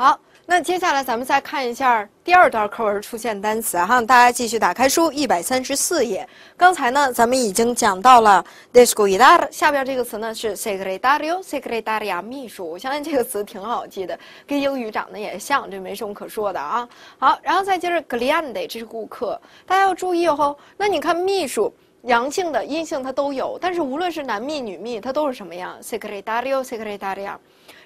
好，那接下来咱们再看一下第二段课文出现单词哈，大家继续打开书一百三十四页。刚才呢，咱们已经讲到了 d e s c u i d a r 下边这个词呢是 secretario，secretaria，秘书。我相信这个词挺好记的，跟英语长得也像，这没什么可说的啊。好，然后再接着 g l i a n d e 这是顾客。大家要注意哦，那你看秘书，阳性的、阴性它都有，但是无论是男秘、女秘，它都是什么样 secretario，secretaria。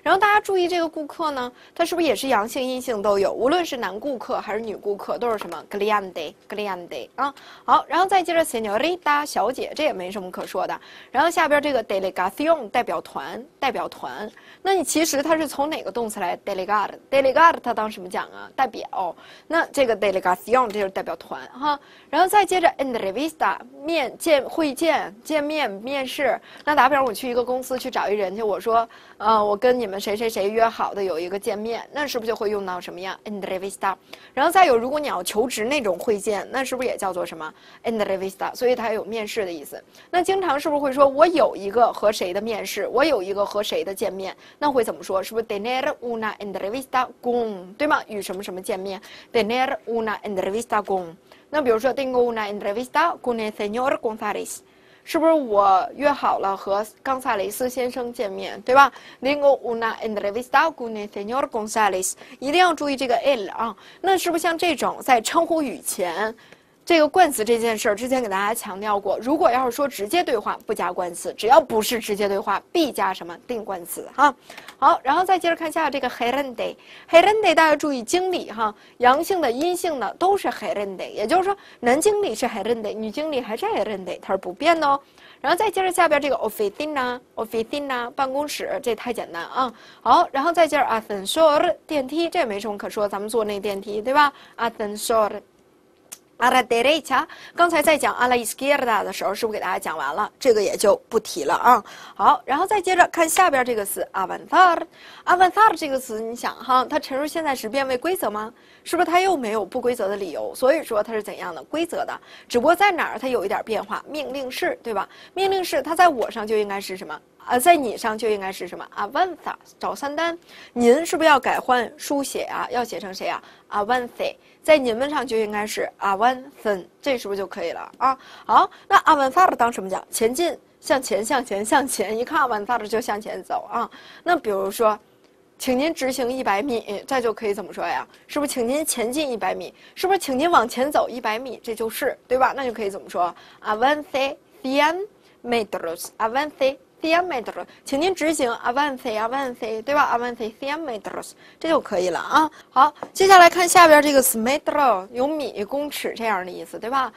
然后大家注意这个顾客呢，他是不是也是阳性、阴性都有？无论是男顾客还是女顾客，都是什么 g l i a n d y g l i a n d y 啊。好，然后再接着 s e o r i t a 小姐，这也没什么可说的。然后下边这个 d e l e g a c i o n 代表团，代表团。那你其实他是从哪个动词来？Delega，Delega 他当什么讲啊？代表。那这个 d e l e g a c i o n 这就是代表团哈。然后再接着 intervista 面见会见见面面试。那打比方我去一个公司去找一人去，我说，呃，我跟你们。们谁谁谁约好的有一个见面，那是不是就会用到什么呀？entrevista，然后再有，如果你要求职那种会见，那是不是也叫做什么？entrevista，所以它有面试的意思。那经常是不是会说，我有一个和谁的面试，我有一个和谁的见面，那会怎么说？是不是 tener una entrevista con，对吗？与什么什么见面？tener una entrevista con。那比如说，tengo una entrevista con el señor González。是不是我约好了和冈萨雷斯先生见面，对吧？Lingo una entrevista con el señor González。一定要注意这个 el 啊，那是不是像这种在称呼语前？这个冠词这件事儿，之前给大家强调过。如果要是说直接对话，不加冠词；只要不是直接对话，必加什么定冠词哈。好，然后再接着看下这个 h e r e n d e h e r e n d e 大家注意经理哈，阳性的、阴性的都是 h e r e n d e 也就是说男经理是 h e r e n d e 女经理还是 h e r e n d e 它是不变的哦。然后再接着下边这个 o f f i c i n a o f f i c i n a 办公室这太简单啊。好，然后再接着 ascensor 电梯，这也没什么可说，咱们坐那电梯对吧？ascensor。阿拉德雷恰，刚才在讲阿拉伊斯基尔达的时候，是不是给大家讲完了？这个也就不提了啊。好，然后再接着看下边这个词，阿凡达。阿凡达这个词，你想哈，它陈述现在时变位规则吗？是不是它又没有不规则的理由？所以说它是怎样的规则的？只不过在哪儿它有一点变化，命令式对吧？命令式它在我上就应该是什么？啊，在你上就应该是什么？avanza，找三单，您是不是要改换书写啊？要写成谁啊 a v a n z a 在您们上就应该是 a v a n z a n 这是不是就可以了啊？好，那 avanza 当什么讲？前进，向前，向前，向前，一看 avanza 就向前走啊。那比如说，请您直行一百米，这就可以怎么说呀？是不是请您前进一百米？是不是请您往前走一百米？这就是对吧？那就可以怎么说？avanceian m e t r o s a v a n siam m e t e r 请您执行 advance，advance，对吧？advance siam m e t e r s 这就可以了啊。好，接下来看下边这个 smetro，有米、公尺这样的意思，对吧？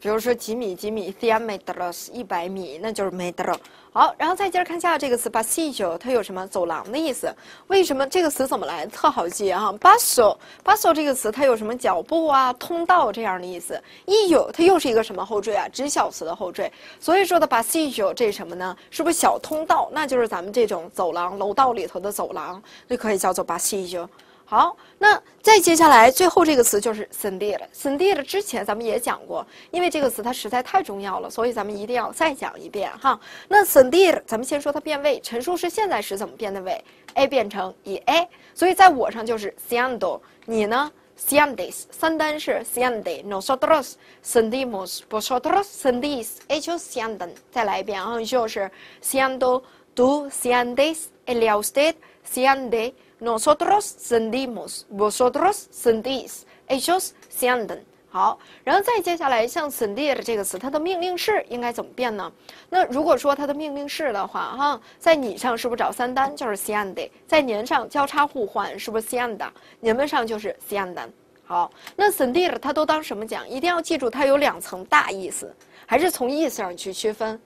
比如说几米几米，thi meters 一百米那就是 meter。好，然后再接着看下这个词，passage，它有什么走廊的意思？为什么这个词怎么来？特好记啊 p a s s a e p a s s a e 这个词它有什么脚步啊、通道这样的意思？一有它又是一个什么后缀啊？指小词的后缀。所以说的 passage 这是什么呢？是不是小通道？那就是咱们这种走廊、楼道里头的走廊，就可以叫做 passage。好，那再接下来，最后这个词就是 s e n d i r s e n d i r 之前咱们也讲过，因为这个词它实在太重要了，所以咱们一定要再讲一遍哈。那 s e n d i r 咱们先说它变位，陈述式现在时怎么变的位 a 变成以 a 所以在我上就是 s i e n d o 你呢 s i e n d i s s e n t a n es s i e n d i n o s o t r o s s e n d i m o s v o s o t r o s s e n d i s e c h o s s i e n d a n 再来一遍啊，就是 s i e n d o d o s i e n d i s e l o usted s i e n d e nosotros sentimos vosotros sentís ellos sienten 好，然后再接下来像 sentir 这个词，它的命令式应该怎么变呢？那如果说它的命令式的话，哈，在你上是不是找三单就是 siente，在年上交叉互换是不是 s i e n t 年份上就是 s i e n t n 好，那 sentir 它都当什么讲？一定要记住，它有两层大意思，还是从意思上去区分。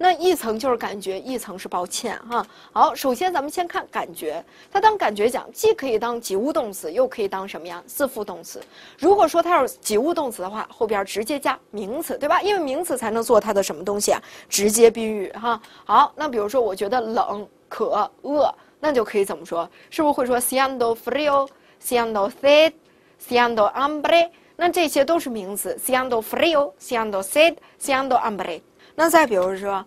那一层就是感觉，一层是抱歉哈。好，首先咱们先看感觉。它当感觉讲，既可以当及物动词，又可以当什么呀？自系动词。如果说它是及物动词的话，后边直接加名词，对吧？因为名词才能做它的什么东西啊？直接宾语哈。好，那比如说我觉得冷、渴、饿，那就可以怎么说？是不是会说 “siendo frío”，“siendo sed”，“siendo hambre”？那这些都是名词，“siendo frío”，“siendo sed”，“siendo hambre”。那再比如说，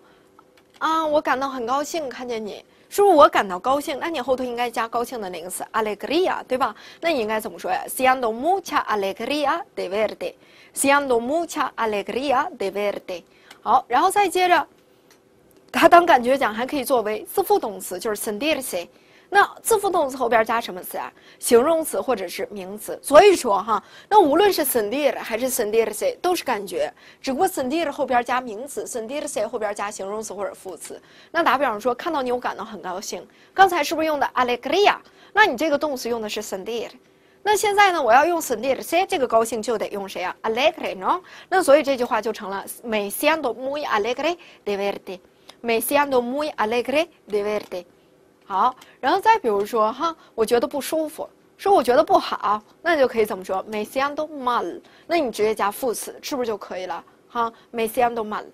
啊，我感到很高兴看见你，是不是我感到高兴？那你后头应该加高兴的哪个词？alegría，对吧？那你应该怎么说呀？siendo mucha alegría de verte，siendo mucha alegría de verte，好，然后再接着，它当感觉讲还可以作为自助动词，就是 sentirse。那副动词后边加什么词啊？形容词或者是名词。所以说哈，那无论是 sentir 还是 sentirse 都是感觉，只不过 sentir 后边加名词，sentirse 后边加形容词或者副词。那打比方说，看到你我感到很高兴，刚才是不是用的 alegría？那你这个动词用的是 sentir，那现在呢，我要用 sentirse，这个高兴就得用谁啊？alegre，no？那所以这句话就成了 Me siento muy alegre de verte。Me siento muy alegre de verte。好，然后再比如说哈，我觉得不舒服，说我觉得不好，那就可以怎么说？每天都慢，那你直接加副词，是不是就可以了？哈，每天都慢。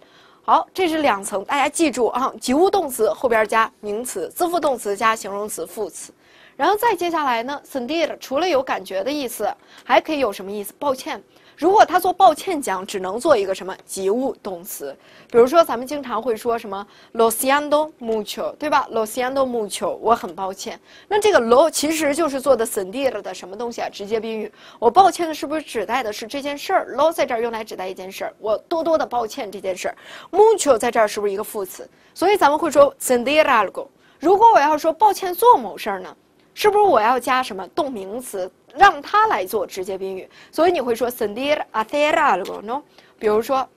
好，这是两层，大家记住啊，及物动词后边加名词，负动词加形容词、副词，然后再接下来呢 s e n d i r 除了有感觉的意思，还可以有什么意思？抱歉。如果他做抱歉讲，只能做一个什么及物动词？比如说，咱们经常会说什么 “lo siento mucho”，对吧？“lo siento mucho”，我很抱歉。那这个 “lo” 其实就是做的 “sentir” 的什么东西啊？直接宾语。我抱歉的是不是指代的是这件事儿？“lo” 在这儿用来指代一件事儿。我多多的抱歉这件事儿。“mucho” 在这儿是不是一个副词？所以咱们会说 “sentir algo”。如果我要说抱歉做某事儿呢？是不是我要加什么动名词？让它来做直接宾语，所以你会说 s e n d i r a c r i d a r n o 比如说，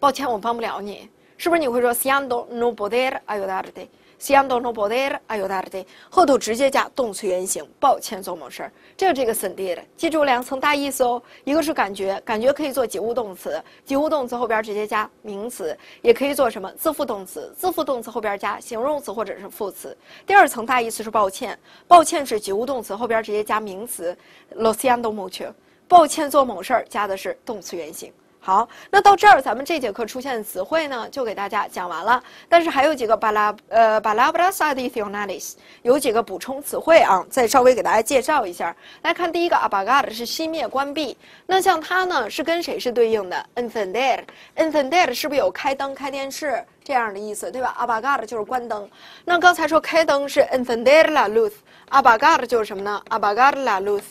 抱歉，我帮不了你，是不是？你会说，siendo no poder ayudarte。Si ando no poder ayudarte。后头直接加动词原形，抱歉做某事儿，这这个 s e n t i r 记住两层大意思哦，一个是感觉，感觉可以做及物动词，及物动词后边直接加名词，也可以做什么？自负动词，自负动词后边加形容词或者是副词。第二层大意思是抱歉，抱歉是及物动词，后边直接加名词。Lo siento mucho。抱歉做某事儿，加的是动词原形。好，那到这儿，咱们这节课出现的词汇呢，就给大家讲完了。但是还有几个巴拉呃巴拉巴拉塞蒂 a 纳蒂 s 有几个补充词汇啊，再稍微给大家介绍一下。来看第一个 a b a g a 是熄灭、关闭。那像它呢，是跟谁是对应的 e n f e n d e r e n f e n d e r 是不是有开灯、开电视这样的意思，对吧？abagar 就是关灯。那刚才说开灯是 e n f e n d e r la luz，abagar 就是什么呢 a b a g a la luz。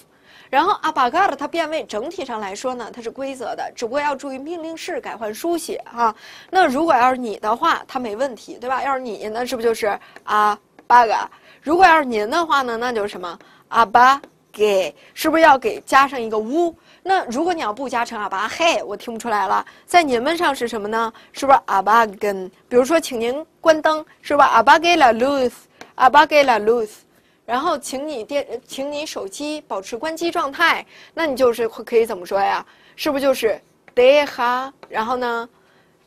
然后阿巴嘎的它变位整体上来说呢，它是规则的，只不过要注意命令式改换书写哈。那如果要是你的话，它没问题，对吧？要是你，那是不是就是阿巴嘎？如果要是您的话呢，那就是什么阿巴给？是不是要给加上一个乌？那如果你要不加成阿巴嘿，我听不出来了。在您们上是什么呢？是不是阿巴根？比如说，请您关灯，是吧？阿巴给拉路斯，阿巴给拉路斯。然后，请你电，请你手机保持关机状态。那你就是可以怎么说呀？是不是就是 deja？然后呢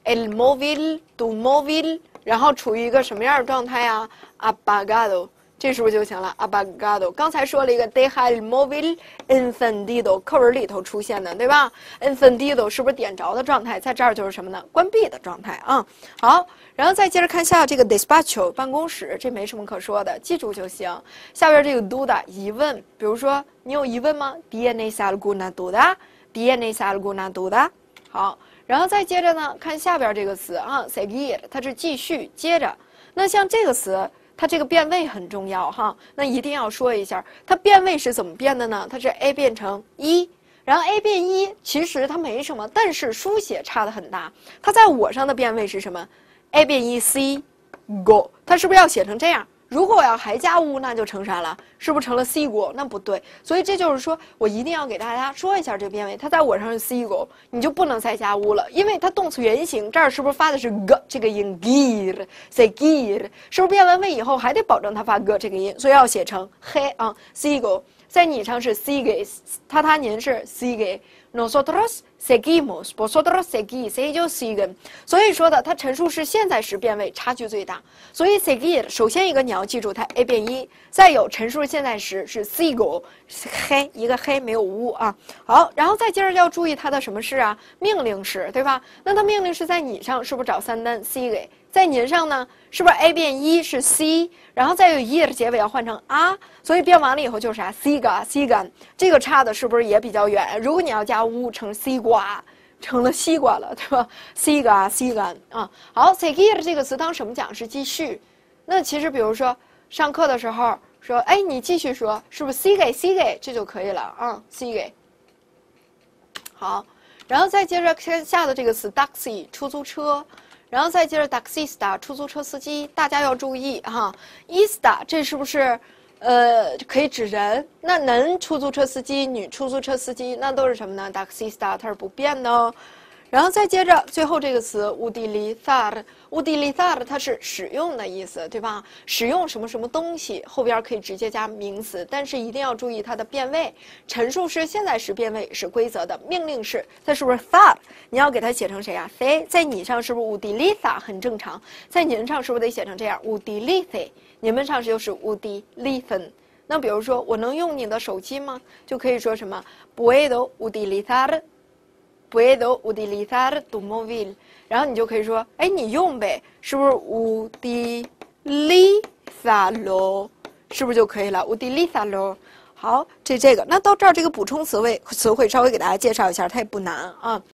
，el móvil, el móvil，然后处于一个什么样的状态呀？apagado。这是不是就行了？Abagado，刚才说了一个 d e y had móvil encendido，课文里头出现的，对吧？Encendido 是不是点着的状态？在这儿就是什么呢？关闭的状态啊。好，然后再接着看下这个 despacho，办公室，这没什么可说的，记住就行。下边这个 duda，疑问，比如说你有疑问吗？Día ne s a l g u n a duda，Día ne s a l g u n a duda。好，然后再接着呢，看下边这个词啊，seguir，它是继续接着。那像这个词。它这个变位很重要哈，那一定要说一下，它变位是怎么变的呢？它是 a 变成一，然后 a 变一，其实它没什么，但是书写差的很大。它在我上的变位是什么？a 变一 c go，它是不是要写成这样？如果我要还加乌，那就成啥了，是不是成了 seagull？那不对，所以这就是说我一定要给大家说一下这个变位，它在我上是 seagull，你就不能再加乌了，因为它动词原形这儿是不是发的是 g 这个音 g e s e a g e a r 是不是变完位以后还得保证它发 g 这个音，所以要写成 he 啊 seagull，在你上是 s e a g i s 他他您是 s e a g i s n o s o t r o s segimos，我说 r 了 seg，seg o s i g u n 所以说的它陈述是现在时变位差距最大，所以 seg i 首先一个你要记住它 a 变 e，再有陈述现在时是 s i g o 黑一个黑没有乌啊，好，然后再接着要注意它的什么是啊命令时对吧？那它命令是在你上是不是找三单 s i g 在年上呢，是不是 a 变 e 是 c，然后再有 e 的结尾要换成 r，所以变完了以后就是啥，c 甘 c 甘，这个差的是不是也比较远？如果你要加 u 成西瓜，成了西瓜了，对吧？c 甘 c 甘啊，好 s e g e i r 这个词当什么讲？是继续。那其实比如说上课的时候说，哎，你继续说，是不是 s i g u s e g u 这就可以了啊 s i g u i 好，然后再接着看下的这个词，taxi 出租车。然后再接着，taxista 出租车司机，大家要注意哈，ista 这是不是呃可以指人？那男出租车司机、女出租车司机，那都是什么呢？taxista 它是不变哦。然后再接着最后这个词 u d i l i z a r u d i l i z a r 它是使用的意思，对吧？使用什么什么东西，后边可以直接加名词，但是一定要注意它的变位。陈述式现在时变位是规则的，命令式它是不是 t h a r 你要给它写成谁啊 t h 在你上是不是 u d i l i z a r 很正常，在您上是不是得写成这样 u d i l i t h i 你们上就是 u d i l i t h e n 那比如说，我能用你的手机吗？就可以说什么？puedo utilizar。puedo utilizar tu móvil，然后你就可以说，哎，你用呗，是不是？utilizarlo，是不是就可以了？utilizarlo，好，这这个，那到这儿这个补充词汇词汇稍微给大家介绍一下，它也不难啊。